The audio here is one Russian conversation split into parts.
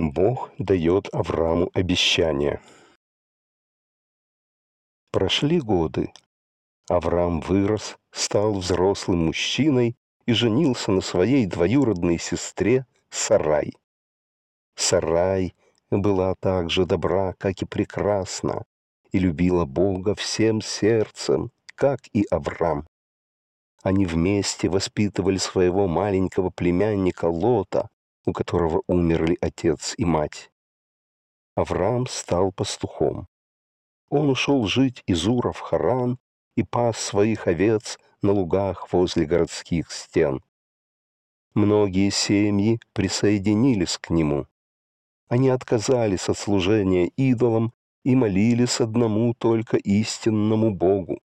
Бог дает Аврааму обещание. Прошли годы. Авраам вырос, стал взрослым мужчиной и женился на своей двоюродной сестре Сарай. Сарай была так же добра, как и прекрасна, и любила Бога всем сердцем, как и Авраам. Они вместе воспитывали своего маленького племянника Лота, у которого умерли отец и мать. Авраам стал пастухом. Он ушел жить из Ура в Харан и пас своих овец на лугах возле городских стен. Многие семьи присоединились к нему. Они отказались от служения идолам и молились одному только истинному Богу.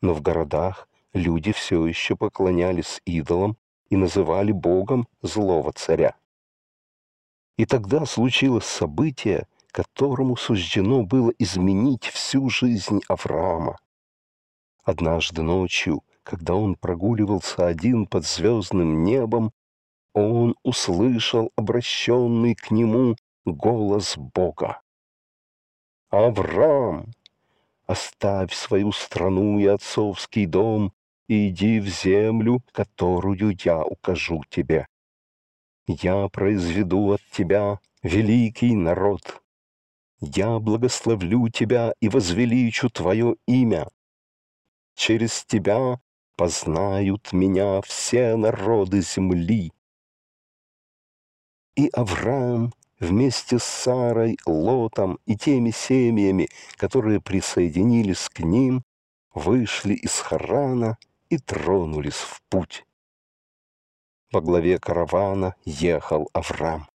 Но в городах люди все еще поклонялись идолам и называли богом злого царя. И тогда случилось событие, которому суждено было изменить всю жизнь Авраама. Однажды ночью, когда он прогуливался один под звездным небом, он услышал обращенный к нему голос Бога. «Авраам, оставь свою страну и отцовский дом иди в землю, которую я укажу тебе. Я произведу от тебя великий народ. Я благословлю тебя и возвеличу твое имя. Через тебя познают меня все народы земли. И Авраам вместе с Сарой, Лотом и теми семьями, которые присоединились к ним, вышли из Харана – и тронулись в путь. Во главе каравана ехал Авраам.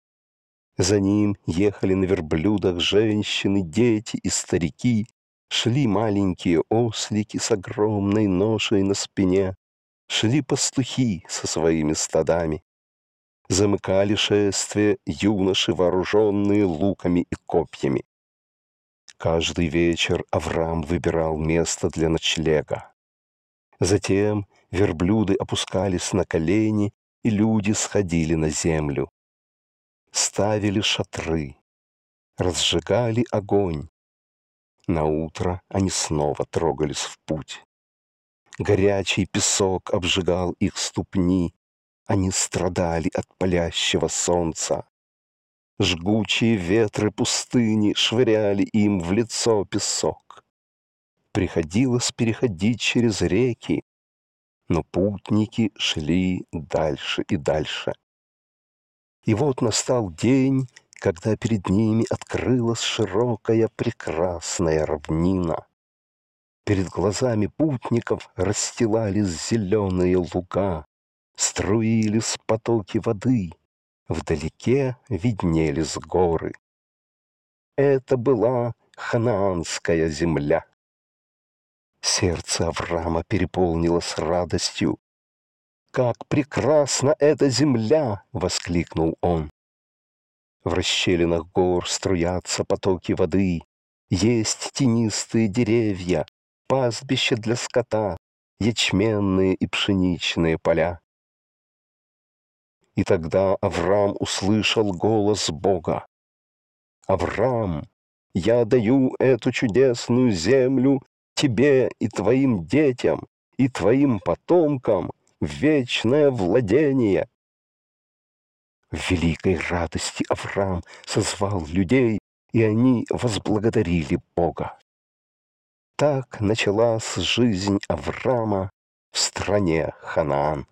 За ним ехали на верблюдах женщины, дети и старики, шли маленькие ослики с огромной ношей на спине, шли пастухи со своими стадами. Замыкали шествие юноши, вооруженные луками и копьями. Каждый вечер Авраам выбирал место для ночлега. Затем верблюды опускались на колени, и люди сходили на землю. Ставили шатры, разжигали огонь. На утро они снова трогались в путь. Горячий песок обжигал их ступни, они страдали от палящего солнца. Жгучие ветры пустыни швыряли им в лицо песок приходилось переходить через реки, но путники шли дальше и дальше. И вот настал день, когда перед ними открылась широкая прекрасная равнина. Перед глазами путников расстилались зеленые луга, струились потоки воды, вдалеке виднелись горы. Это была ханаанская земля. Сердце Авраама переполнилось радостью. «Как прекрасна эта земля!» — воскликнул он. В расщелинах гор струятся потоки воды, есть тенистые деревья, пастбище для скота, ячменные и пшеничные поля. И тогда Авраам услышал голос Бога. «Авраам, я даю эту чудесную землю тебе и твоим детям, и твоим потомкам вечное владение. В великой радости Авраам созвал людей, и они возблагодарили Бога. Так началась жизнь Авраама в стране Ханаан.